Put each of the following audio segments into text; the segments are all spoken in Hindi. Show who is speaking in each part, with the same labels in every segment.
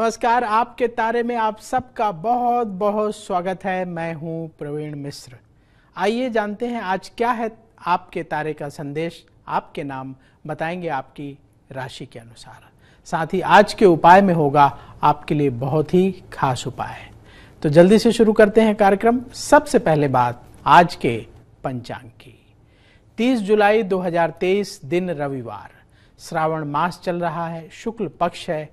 Speaker 1: नमस्कार आपके तारे में आप सबका बहुत बहुत स्वागत है मैं हूं प्रवीण मिश्र आइए जानते हैं आज क्या है आपके तारे का संदेश आपके नाम बताएंगे आपकी राशि के अनुसार साथ ही आज के उपाय में होगा आपके लिए बहुत ही खास उपाय तो जल्दी से शुरू करते हैं कार्यक्रम सबसे पहले बात आज के पंचांग की 30 जुलाई 2023 दिन रविवार श्रावण मास चल रहा है शुक्ल पक्ष है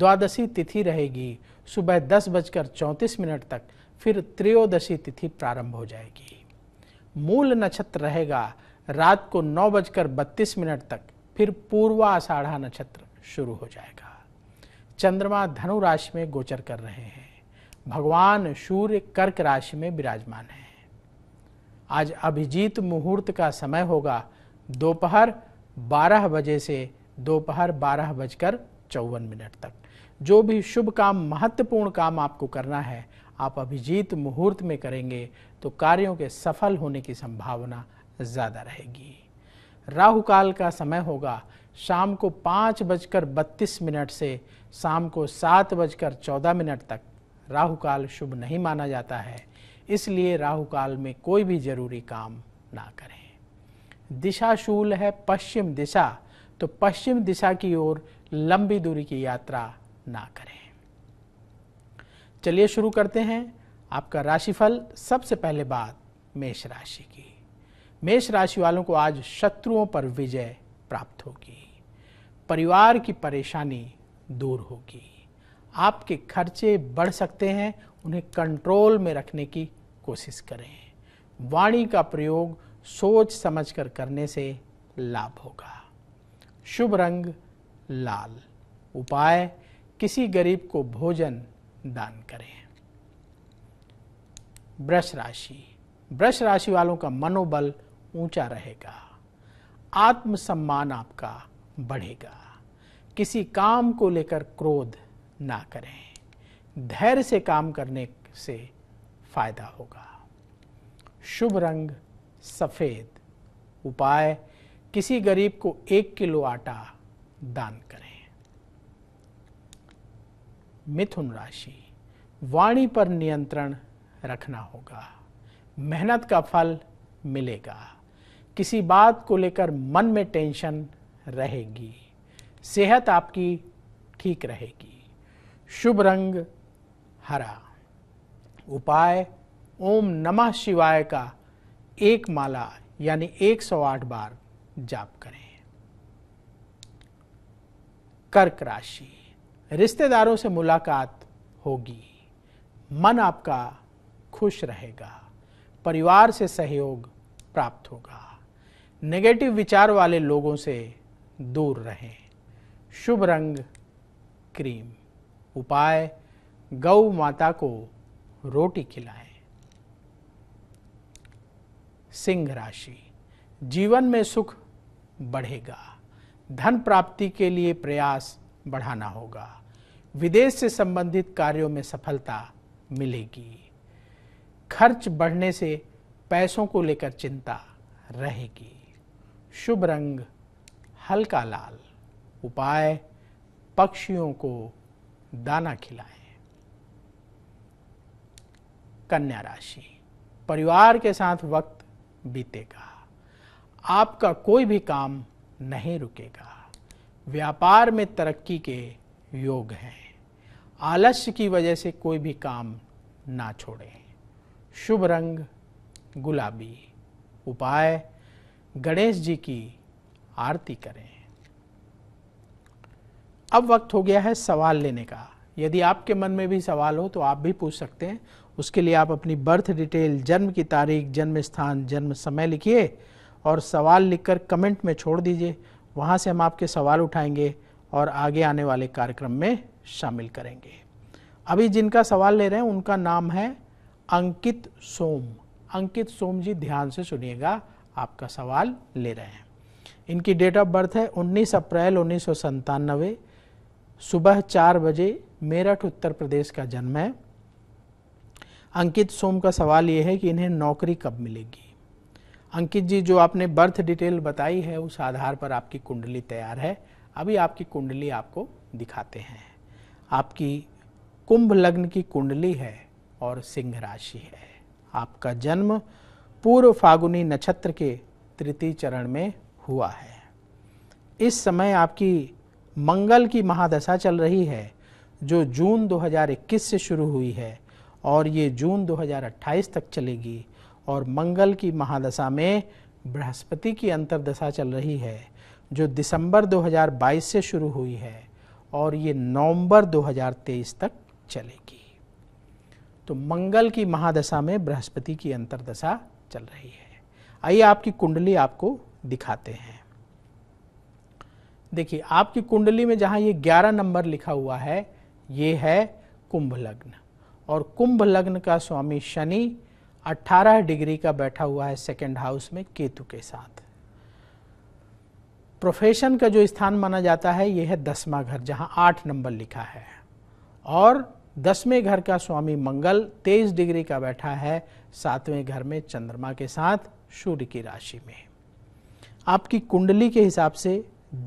Speaker 1: द्वादशी तिथि रहेगी सुबह दस बजकर चौंतीस मिनट तक फिर त्रयोदशी तिथि प्रारंभ हो जाएगी मूल नक्षत्र रहेगा रात को नौ बजकर बत्तीस मिनट तक फिर पूर्वाषाढ़ा नक्षत्र शुरू हो जाएगा चंद्रमा धनु राशि में गोचर कर रहे हैं भगवान सूर्य कर्क राशि में विराजमान है आज अभिजीत मुहूर्त का समय होगा दोपहर बारह बजे से दोपहर बारह बजकर चौवन मिनट तक जो भी शुभ काम महत्वपूर्ण काम आपको करना है आप अभिजीत मुहूर्त में करेंगे तो कार्यों के सफल होने की संभावना ज़्यादा रहेगी राहु काल का समय होगा शाम को पाँच बजकर बत्तीस मिनट से शाम को सात बजकर चौदह मिनट तक राहु काल शुभ नहीं माना जाता है इसलिए राहु काल में कोई भी जरूरी काम ना करें दिशा शूल है पश्चिम दिशा तो पश्चिम दिशा की ओर लंबी दूरी की यात्रा ना करें चलिए शुरू करते हैं आपका राशिफल सबसे पहले बात मेष राशि की मेष राशि वालों को आज शत्रुओं पर विजय प्राप्त होगी परिवार की परेशानी दूर होगी आपके खर्चे बढ़ सकते हैं उन्हें कंट्रोल में रखने की कोशिश करें वाणी का प्रयोग सोच समझकर करने से लाभ होगा शुभ रंग लाल उपाय किसी गरीब को भोजन दान करें ब्रश राशि ब्रश राशि वालों का मनोबल ऊंचा रहेगा आत्मसम्मान आपका बढ़ेगा किसी काम को लेकर क्रोध ना करें धैर्य से काम करने से फायदा होगा शुभ रंग सफेद उपाय किसी गरीब को एक किलो आटा दान करें मिथुन राशि वाणी पर नियंत्रण रखना होगा मेहनत का फल मिलेगा किसी बात को लेकर मन में टेंशन रहेगी सेहत आपकी ठीक रहेगी शुभ रंग हरा उपाय ओम नमः शिवाय का एक माला यानी 108 बार जाप करें कर्क राशि रिश्तेदारों से मुलाकात होगी मन आपका खुश रहेगा परिवार से सहयोग प्राप्त होगा नेगेटिव विचार वाले लोगों से दूर रहें शुभ रंग क्रीम उपाय गौ माता को रोटी खिलाएं सिंह राशि जीवन में सुख बढ़ेगा धन प्राप्ति के लिए प्रयास बढ़ाना होगा विदेश से संबंधित कार्यों में सफलता मिलेगी खर्च बढ़ने से पैसों को लेकर चिंता रहेगी शुभ रंग हल्का लाल उपाय पक्षियों को दाना खिलाएं कन्या राशि परिवार के साथ वक्त बीतेगा आपका कोई भी काम नहीं रुकेगा व्यापार में तरक्की के योग हैं आलस्य की वजह से कोई भी काम ना छोड़ें शुभ रंग गुलाबी उपाय गणेश जी की आरती करें अब वक्त हो गया है सवाल लेने का यदि आपके मन में भी सवाल हो तो आप भी पूछ सकते हैं उसके लिए आप अपनी बर्थ डिटेल जन्म की तारीख जन्म स्थान जन्म समय लिखिए और सवाल लिखकर कमेंट में छोड़ दीजिए वहाँ से हम आपके सवाल उठाएंगे और आगे आने वाले कार्यक्रम में शामिल करेंगे अभी जिनका सवाल ले रहे हैं उनका नाम है अंकित सोम अंकित सोम जी ध्यान से सुनिएगा आपका सवाल ले रहे हैं इनकी डेट ऑफ बर्थ है 19 अप्रैल उन्नीस सुबह चार बजे मेरठ उत्तर प्रदेश का जन्म है अंकित सोम का सवाल यह है कि इन्हें नौकरी कब मिलेगी अंकित जी जो आपने बर्थ डिटेल बताई है उस आधार पर आपकी कुंडली तैयार है अभी आपकी कुंडली आपको दिखाते हैं आपकी कुंभ लग्न की कुंडली है और सिंह राशि है आपका जन्म पूर्व फागुनी नक्षत्र के तृतीय चरण में हुआ है इस समय आपकी मंगल की महादशा चल रही है जो जून 2021 से शुरू हुई है और ये जून 2028 तक चलेगी और मंगल की महादशा में बृहस्पति की अंतरदशा चल रही है जो दिसंबर 2022 से शुरू हुई है और ये नवंबर 2023 तक चलेगी तो मंगल की महादशा में बृहस्पति की अंतरदशा चल रही है आइए आपकी कुंडली आपको दिखाते हैं देखिए आपकी कुंडली में जहां ये 11 नंबर लिखा हुआ है ये है कुंभ लग्न और कुंभ लग्न का स्वामी शनि 18 डिग्री का बैठा हुआ है सेकेंड हाउस में केतु के साथ प्रोफेशन का जो स्थान माना जाता है यह है दसवा घर जहां आठ नंबर लिखा है और दसवें घर का स्वामी मंगल तेईस डिग्री का बैठा है सातवें घर में चंद्रमा के साथ सूर्य की राशि में आपकी कुंडली के हिसाब से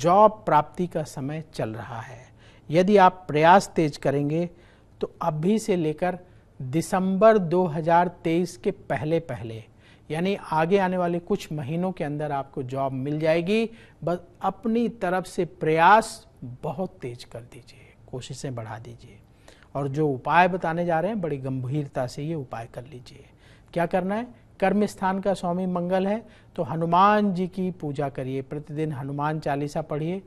Speaker 1: जॉब प्राप्ति का समय चल रहा है यदि आप प्रयास तेज करेंगे तो अभी से लेकर दिसंबर 2023 के पहले पहले यानी आगे आने वाले कुछ महीनों के अंदर आपको जॉब मिल जाएगी बस अपनी तरफ से प्रयास बहुत तेज कर दीजिए कोशिशें बढ़ा दीजिए और जो उपाय बताने जा रहे हैं बड़ी गंभीरता से ये उपाय कर लीजिए क्या करना है कर्म स्थान का स्वामी मंगल है तो हनुमान जी की पूजा करिए प्रतिदिन हनुमान चालीसा पढ़िए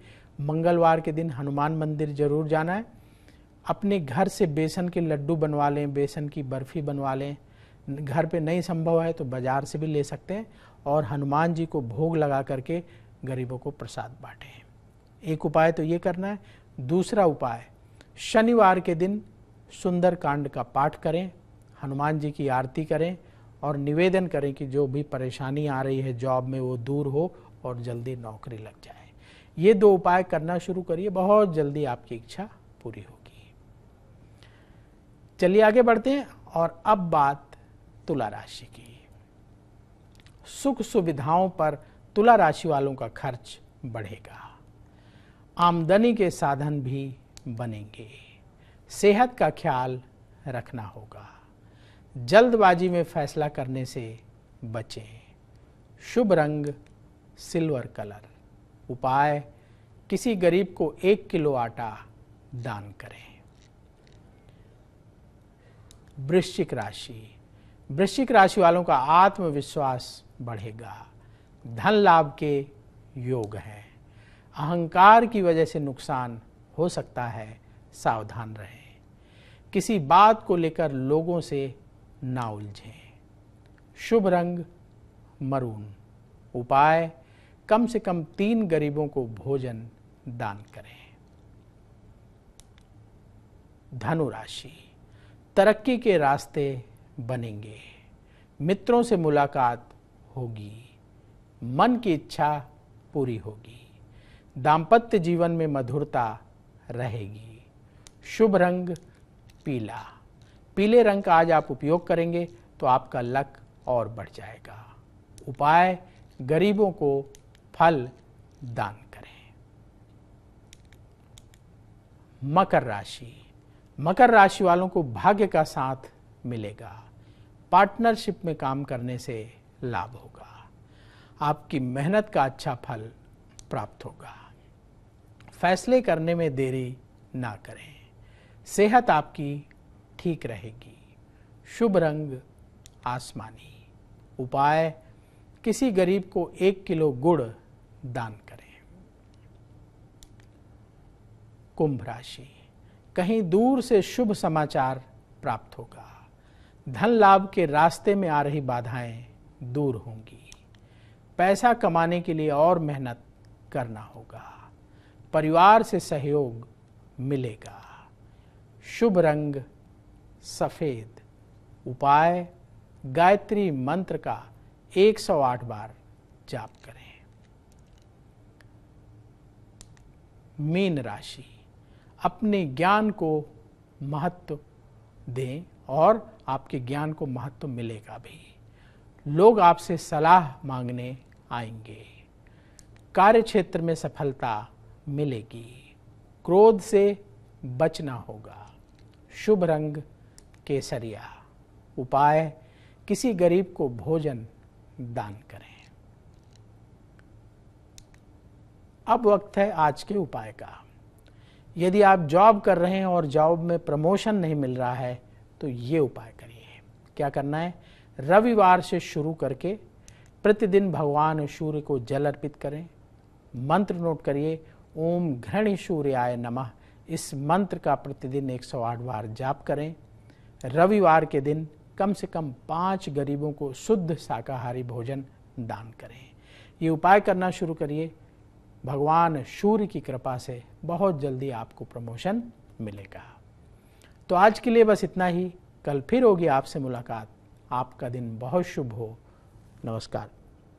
Speaker 1: मंगलवार के दिन हनुमान मंदिर जरूर जाना है अपने घर से बेसन के लड्डू बनवा लें बेसन की बर्फ़ी बनवा लें घर पे नहीं संभव है तो बाज़ार से भी ले सकते हैं और हनुमान जी को भोग लगा करके गरीबों को प्रसाद बांटें एक उपाय तो ये करना है दूसरा उपाय शनिवार के दिन सुंदर कांड का पाठ करें हनुमान जी की आरती करें और निवेदन करें कि जो भी परेशानी आ रही है जॉब में वो दूर हो और जल्दी नौकरी लग जाए ये दो उपाय करना शुरू करिए बहुत जल्दी आपकी इच्छा पूरी होगी चलिए आगे बढ़ते हैं और अब बात तुला राशि की सुख सुविधाओं पर तुला राशि वालों का खर्च बढ़ेगा आमदनी के साधन भी बनेंगे सेहत का ख्याल रखना होगा जल्दबाजी में फैसला करने से बचें शुभ रंग सिल्वर कलर उपाय किसी गरीब को एक किलो आटा दान करें वृश्चिक राशि वृश्चिक राशि वालों का आत्मविश्वास बढ़ेगा धन लाभ के योग हैं अहंकार की वजह से नुकसान हो सकता है सावधान रहें किसी बात को लेकर लोगों से ना उलझें शुभ रंग मरून उपाय कम से कम तीन गरीबों को भोजन दान करें धनु राशि तरक्की के रास्ते बनेंगे मित्रों से मुलाकात होगी मन की इच्छा पूरी होगी दाम्पत्य जीवन में मधुरता रहेगी शुभ रंग पीला पीले रंग का आज आप उपयोग करेंगे तो आपका लक और बढ़ जाएगा उपाय गरीबों को फल दान करें मकर राशि मकर राशि वालों को भाग्य का साथ मिलेगा पार्टनरशिप में काम करने से लाभ होगा आपकी मेहनत का अच्छा फल प्राप्त होगा फैसले करने में देरी ना करें सेहत आपकी ठीक रहेगी शुभ रंग आसमानी उपाय किसी गरीब को एक किलो गुड़ दान करें कुंभ राशि कहीं दूर से शुभ समाचार प्राप्त होगा धन लाभ के रास्ते में आ रही बाधाएं दूर होंगी पैसा कमाने के लिए और मेहनत करना होगा परिवार से सहयोग मिलेगा शुभ रंग सफेद उपाय गायत्री मंत्र का 108 बार जाप करें मीन राशि अपने ज्ञान को महत्व दें और आपके ज्ञान को महत्व मिलेगा भी लोग आपसे सलाह मांगने आएंगे कार्य क्षेत्र में सफलता मिलेगी क्रोध से बचना होगा शुभ रंग केसरिया उपाय किसी गरीब को भोजन दान करें अब वक्त है आज के उपाय का यदि आप जॉब कर रहे हैं और जॉब में प्रमोशन नहीं मिल रहा है तो ये उपाय करिए क्या करना है रविवार से शुरू करके प्रतिदिन भगवान सूर्य को जल अर्पित करें मंत्र नोट करिए ओम घृण सूर्याय नमः इस मंत्र का प्रतिदिन 108 बार जाप करें रविवार के दिन कम से कम पाँच गरीबों को शुद्ध शाकाहारी भोजन दान करें ये उपाय करना शुरू करिए भगवान सूर्य की कृपा से बहुत जल्दी आपको प्रमोशन मिलेगा तो आज के लिए बस इतना ही कल फिर होगी आपसे मुलाकात आपका दिन बहुत शुभ हो नमस्कार